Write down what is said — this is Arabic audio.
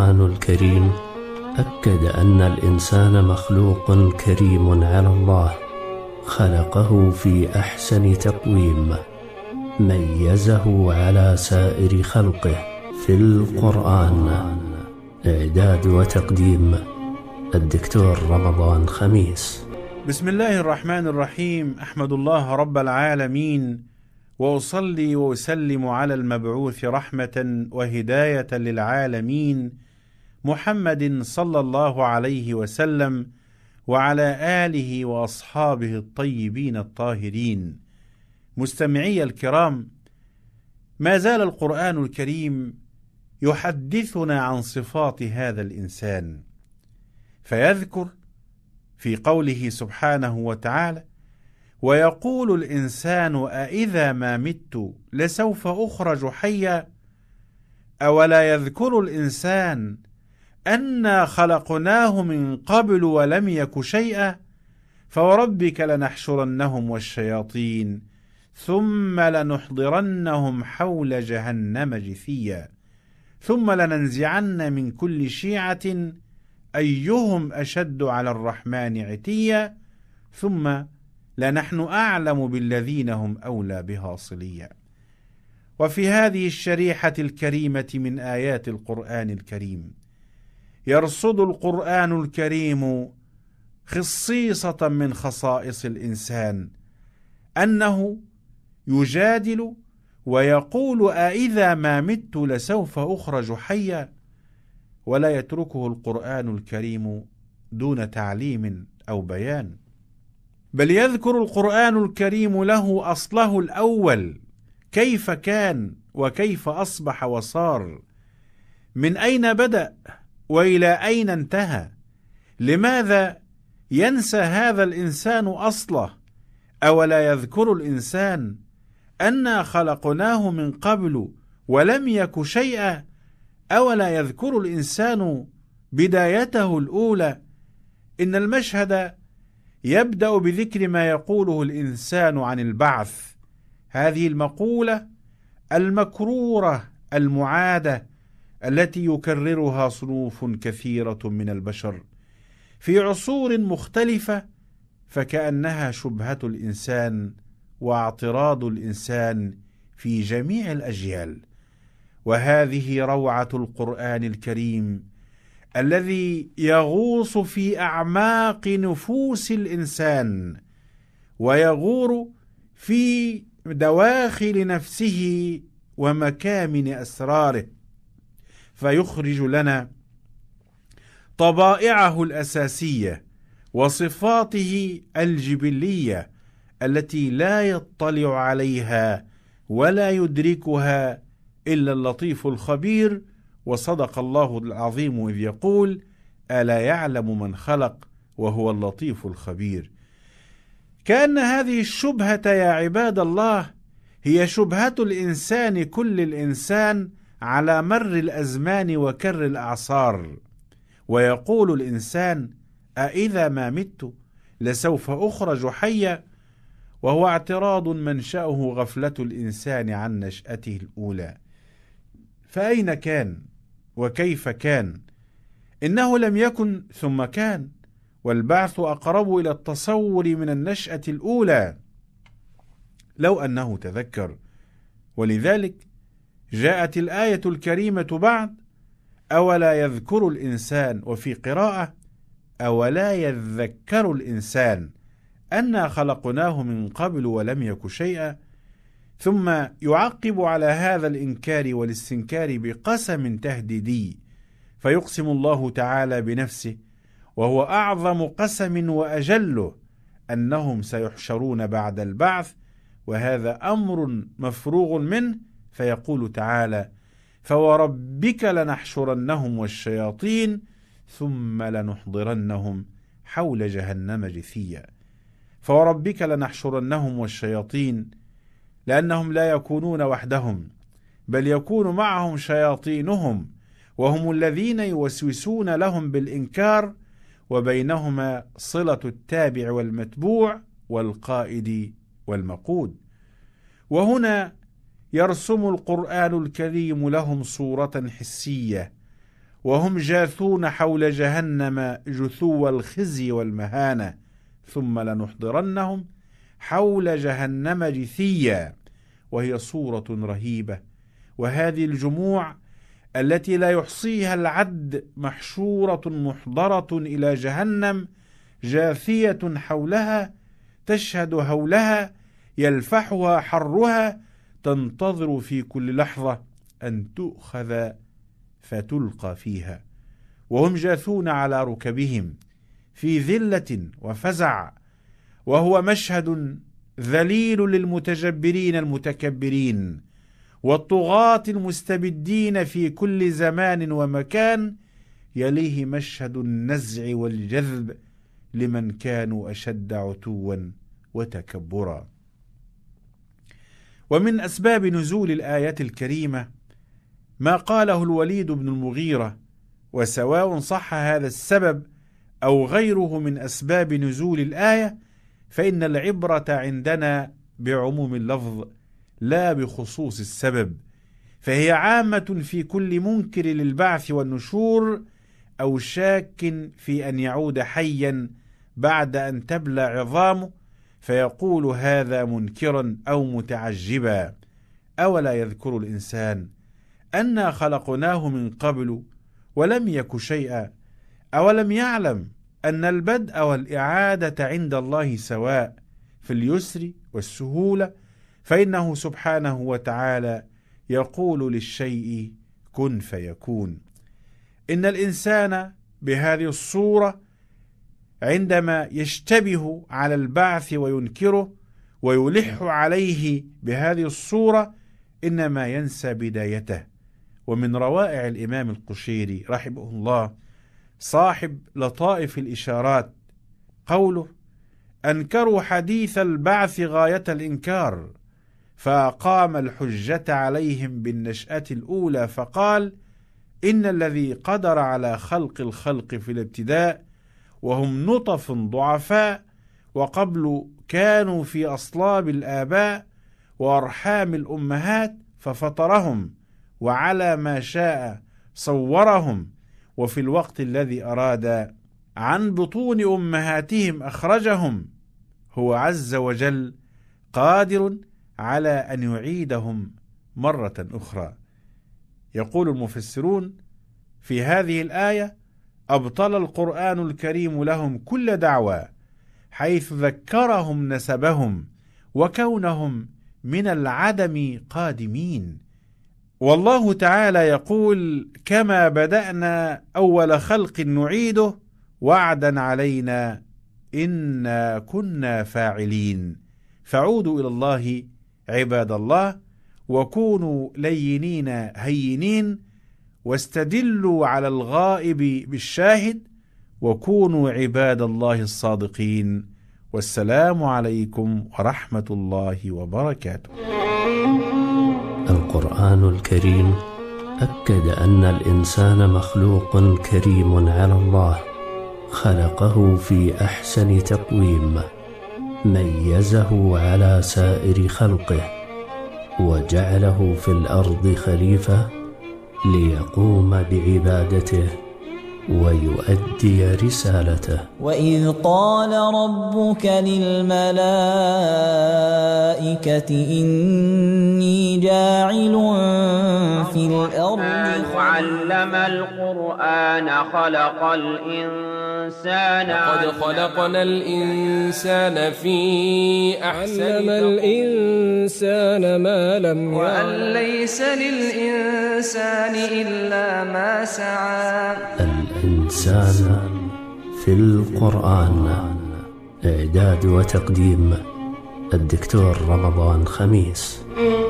القرآن الكريم أكد أن الإنسان مخلوق كريم على الله خلقه في أحسن تقويم ميزه على سائر خلقه في القرآن إعداد وتقديم الدكتور رمضان خميس بسم الله الرحمن الرحيم أحمد الله رب العالمين واصلي واسلم على المبعوث رحمه وهدايه للعالمين محمد صلى الله عليه وسلم وعلى اله واصحابه الطيبين الطاهرين مستمعي الكرام ما زال القران الكريم يحدثنا عن صفات هذا الانسان فيذكر في قوله سبحانه وتعالى ويقول الانسان أإذا ما مت لسوف اخرج حيا اولا يذكر الانسان أنا خلقناه من قبل ولم يك شيئا فوربك لنحشرنهم والشياطين ثم لنحضرنهم حول جهنم جثيا ثم لننزعن من كل شيعة أيهم أشد على الرحمن عتيا ثم لنحن أعلم بالذين هم أولى بها صليا وفي هذه الشريحة الكريمة من آيات القرآن الكريم يرصد القران الكريم خصيصه من خصائص الانسان انه يجادل ويقول أإذا ما مت لسوف أخرج حيا ولا يتركه القرآن الكريم دون تعليم أو بيان بل يذكر القرآن الكريم له أصله الأول كيف كان وكيف أصبح وصار من أين بدأ والى اين انتهى لماذا ينسى هذا الانسان اصله اولا يذكر الانسان انا خلقناه من قبل ولم يك شيئا اولا يذكر الانسان بدايته الاولى ان المشهد يبدا بذكر ما يقوله الانسان عن البعث هذه المقوله المكروره المعاده التي يكررها صنوف كثيره من البشر في عصور مختلفه فكانها شبهه الانسان واعتراض الانسان في جميع الاجيال وهذه روعه القران الكريم الذي يغوص في اعماق نفوس الانسان ويغور في دواخل نفسه ومكامن اسراره فيخرج لنا طبائعه الاساسيه وصفاته الجبليه التي لا يطلع عليها ولا يدركها الا اللطيف الخبير وصدق الله العظيم اذ يقول الا يعلم من خلق وهو اللطيف الخبير كان هذه الشبهه يا عباد الله هي شبهه الانسان كل الانسان على مر الازمان وكر الاعصار ويقول الانسان أإذا ما مت لسوف أخرج حيا وهو اعتراض منشأه غفلة الإنسان عن نشأته الأولى فأين كان وكيف كان إنه لم يكن ثم كان والبعث أقرب إلى التصور من النشأة الأولى لو أنه تذكر ولذلك جاءت الآية الكريمة بعد أولا يذكر الإنسان وفي قراءة أولا يذكر الإنسان أنا خلقناه من قبل ولم يك شيئا ثم يعقب على هذا الإنكار والاستنكار بقسم تهديدي فيقسم الله تعالى بنفسه وهو أعظم قسم وأجله أنهم سيحشرون بعد البعث وهذا أمر مفروغ منه فيقول تعالى فوربك لنحشرنهم والشياطين ثم لنحضرنهم حول جهنم جثيا فوربك لنحشرنهم والشياطين لانهم لا يكونون وحدهم بل يكون معهم شياطينهم وهم الذين يوسوسون لهم بالانكار وبينهما صله التابع والمتبوع والقائد والمقود وهنا يرسم القران الكريم لهم صوره حسيه وهم جاثون حول جهنم جثو الخزي والمهانه ثم لنحضرنهم حول جهنم جثيا وهي صوره رهيبه وهذه الجموع التي لا يحصيها العد محشوره محضره الى جهنم جاثيه حولها تشهد هولها يلفحها حرها تنتظر في كل لحظة أن تؤخذ فتلقى فيها وهم جاثون على ركبهم في ذلة وفزع وهو مشهد ذليل للمتجبرين المتكبرين والطغاة المستبدين في كل زمان ومكان يليه مشهد النزع والجذب لمن كانوا أشد عتوا وتكبرا ومن أسباب نزول الآية الكريمة ما قاله الوليد بن المغيرة وسواء صح هذا السبب أو غيره من أسباب نزول الآية فإن العبرة عندنا بعموم اللفظ لا بخصوص السبب فهي عامة في كل منكر للبعث والنشور أو شاك في أن يعود حيا بعد أن تبلى عظامه فيقول هذا منكرا او متعجبا اولا يذكر الانسان انا خلقناه من قبل ولم يك شيئا اولم يعلم ان البدء والاعاده عند الله سواء في اليسر والسهوله فانه سبحانه وتعالى يقول للشيء كن فيكون ان الانسان بهذه الصوره عندما يشتبه على البعث وينكره ويلح عليه بهذه الصورة إنما ينسى بدايته ومن روائع الإمام القشيري رحمه الله صاحب لطائف الإشارات قوله أنكروا حديث البعث غاية الإنكار فأقام الحجة عليهم بالنشأة الأولى فقال إن الذي قدر على خلق الخلق في الابتداء وهم نطف ضعفاء وقبل كانوا في أصلاب الآباء وأرحام الأمهات ففطرهم وعلى ما شاء صورهم وفي الوقت الذي أراد عن بطون أمهاتهم أخرجهم هو عز وجل قادر على أن يعيدهم مرة أخرى يقول المفسرون في هذه الآية ابطل القران الكريم لهم كل دعوى حيث ذكرهم نسبهم وكونهم من العدم قادمين والله تعالى يقول كما بدانا اول خلق نعيده وعدا علينا انا كنا فاعلين فعودوا الى الله عباد الله وكونوا لينين هينين واستدلوا على الغائب بالشاهد وكونوا عباد الله الصادقين والسلام عليكم ورحمه الله وبركاته القران الكريم اكد ان الانسان مخلوق كريم على الله خلقه في احسن تقويم ميزه على سائر خلقه وجعله في الارض خليفه ليقوم بعبادته ويؤدي رسالته وإذ قال ربك للملائكة إني جاعل في الأرض علم القرآن خلق الإنسان لقد خلقنا الإنسان في أحسن علم الإنسان ما لم يعلم وأن ليس للإنسان إلا ما سعى الإنسان في القرآن إعداد وتقديم الدكتور رمضان خميس